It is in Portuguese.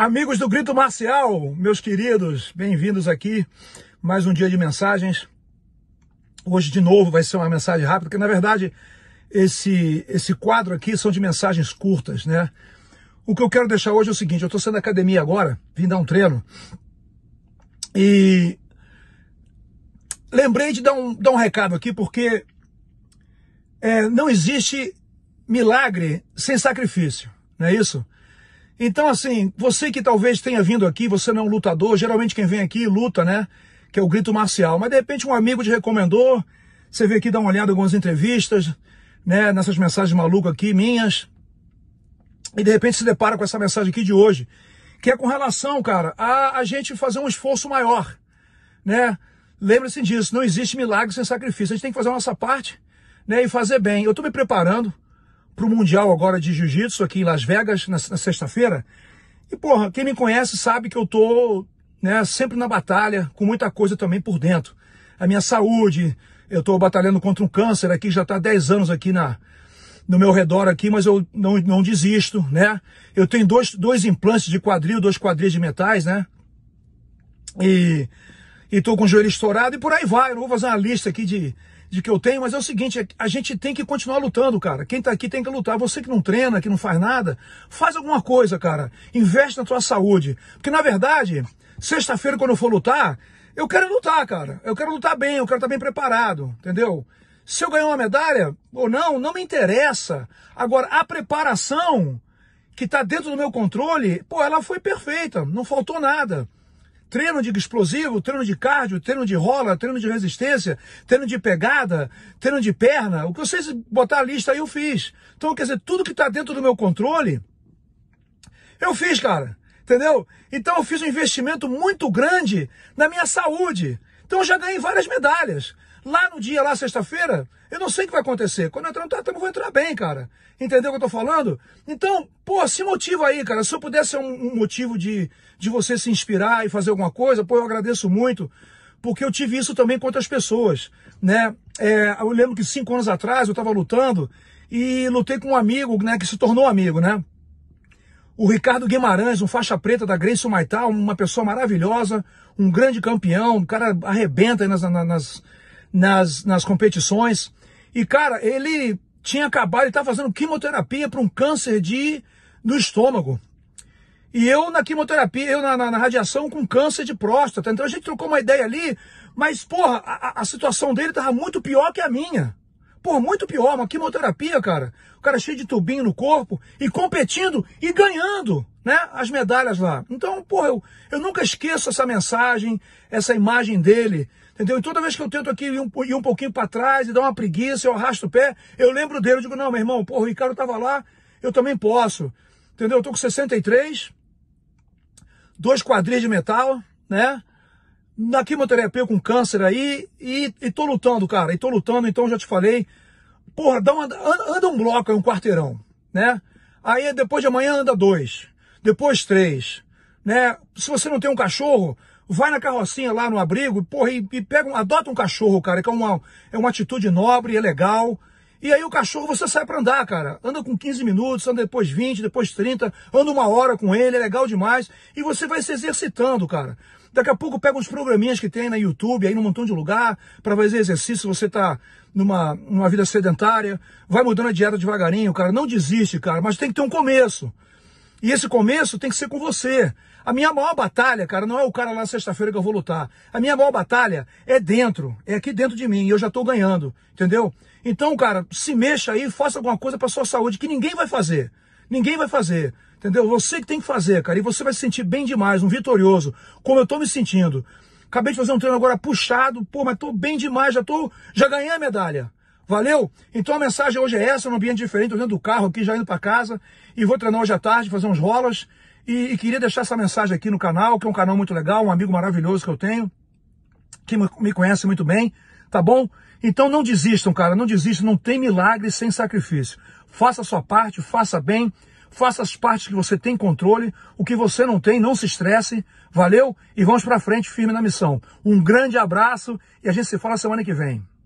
Amigos do Grito Marcial, meus queridos, bem-vindos aqui. Mais um dia de mensagens. Hoje, de novo, vai ser uma mensagem rápida, porque na verdade esse, esse quadro aqui são de mensagens curtas, né? O que eu quero deixar hoje é o seguinte: eu estou saindo da academia agora, vim dar um treino e lembrei de dar um, dar um recado aqui, porque é, não existe milagre sem sacrifício, não é isso? Então, assim, você que talvez tenha vindo aqui, você não é um lutador, geralmente quem vem aqui luta, né? Que é o grito marcial. Mas de repente um amigo te recomendou, você veio aqui dar uma olhada em algumas entrevistas, né? Nessas mensagens malucas aqui, minhas. E de repente se depara com essa mensagem aqui de hoje, que é com relação, cara, a a gente fazer um esforço maior, né? Lembre-se disso, não existe milagre sem sacrifício. A gente tem que fazer a nossa parte, né? E fazer bem. Eu estou me preparando para o Mundial agora de Jiu-Jitsu aqui em Las Vegas na, na sexta-feira. E, porra, quem me conhece sabe que eu tô né, sempre na batalha, com muita coisa também por dentro. A minha saúde, eu tô batalhando contra um câncer aqui, já tá 10 anos aqui na no meu redor aqui, mas eu não, não desisto, né? Eu tenho dois, dois implantes de quadril, dois quadris de metais, né? E, e tô com o joelho estourado e por aí vai. Eu não vou fazer uma lista aqui de, de que eu tenho, mas é o seguinte, é a gente tem que continuar lutando, cara. Quem tá aqui tem que lutar. Você que não treina, que não faz nada, faz alguma coisa, cara. Investe na tua saúde. Porque na verdade, sexta-feira quando eu for lutar, eu quero lutar, cara. Eu quero lutar bem, eu quero estar bem preparado, entendeu? Se eu ganhar uma medalha ou não, não me interessa. Agora, a preparação que está dentro do meu controle, pô, ela foi perfeita, não faltou nada treino de explosivo, treino de cardio, treino de rola, treino de resistência, treino de pegada, treino de perna. O que vocês botar a lista aí eu fiz. Então, quer dizer, tudo que está dentro do meu controle, eu fiz, cara. Entendeu? Então eu fiz um investimento muito grande na minha saúde. Então eu já ganhei várias medalhas. Lá no dia, lá sexta-feira, eu não sei o que vai acontecer. Quando eu entrar no eu vou entrar bem, cara. Entendeu o que eu tô falando? Então, pô, se motiva aí, cara. Se eu pudesse ser um, um motivo de, de você se inspirar e fazer alguma coisa, pô, eu agradeço muito porque eu tive isso também com outras pessoas, né? É, eu lembro que cinco anos atrás eu estava lutando e lutei com um amigo, né, que se tornou amigo, né? O Ricardo Guimarães, um faixa preta da Grace Maital, uma pessoa maravilhosa, um grande campeão, um cara arrebenta nas, nas, nas, nas competições. E, cara, ele tinha acabado, ele estava fazendo quimioterapia para um câncer de do estômago. E eu na quimioterapia, eu na, na, na, radiação com câncer de próstata. Então a gente trocou uma ideia ali, mas, porra, a, a situação dele estava muito pior que a minha. Pô, muito pior, uma quimioterapia, cara. O cara cheio de tubinho no corpo e competindo e ganhando, né? As medalhas lá. Então, pô, eu, eu nunca esqueço essa mensagem, essa imagem dele. Entendeu? E toda vez que eu tento aqui ir um, ir um pouquinho para trás e dar uma preguiça, eu arrasto o pé, eu lembro dele. Eu digo, não, meu irmão, pô, o Ricardo tava lá, eu também posso. Entendeu? Eu tô com 63, dois quadris de metal, né? na quimioterapia com câncer aí e, e tô lutando, cara. E tô lutando, então já te falei. Porra, dá uma, anda, anda um bloco aí, um quarteirão, né? Aí depois de amanhã anda dois, depois três, né? Se você não tem um cachorro, vai na carrocinha lá no abrigo, porra, e, e pega, um, adota um cachorro, cara, que é uma, é uma atitude nobre, é legal, e aí o cachorro você sai para andar, cara. Anda com 15 minutos, anda depois 20, depois 30, anda uma hora com ele, é legal demais. E você vai se exercitando, cara. Daqui a pouco pega uns programinhas que tem na YouTube, aí num montão de lugar, para fazer exercício, você tá numa, numa vida sedentária, vai mudando a dieta devagarinho, cara. Não desiste, cara, mas tem que ter um começo. E esse começo tem que ser com você. A minha maior batalha, cara, não é o cara lá sexta-feira que eu vou lutar. A minha maior batalha é dentro, é aqui dentro de mim, e eu já tô ganhando, entendeu? Então, cara, se mexa aí, faça alguma coisa para sua saúde que ninguém vai fazer. Ninguém vai fazer. Entendeu? Você que tem que fazer, cara. E você vai se sentir bem demais, um vitorioso, como eu tô me sentindo. Acabei de fazer um treino agora puxado, pô, mas tô bem demais, já tô, já ganhei a medalha. Valeu? Então a mensagem hoje é essa, num ambiente diferente, dentro do carro aqui, já indo para casa. E vou treinar hoje à tarde, fazer uns rolas. E, e, queria deixar essa mensagem aqui no canal, que é um canal muito legal, um amigo maravilhoso que eu tenho, que me conhece muito bem, tá bom? Então não desistam, cara, não desistam, não tem milagre sem sacrifício. Faça a sua parte, faça bem, faça as partes que você tem controle, o que você não tem, não se estresse, valeu? E vamos para frente firme na missão. Um grande abraço e a gente se fala semana que vem.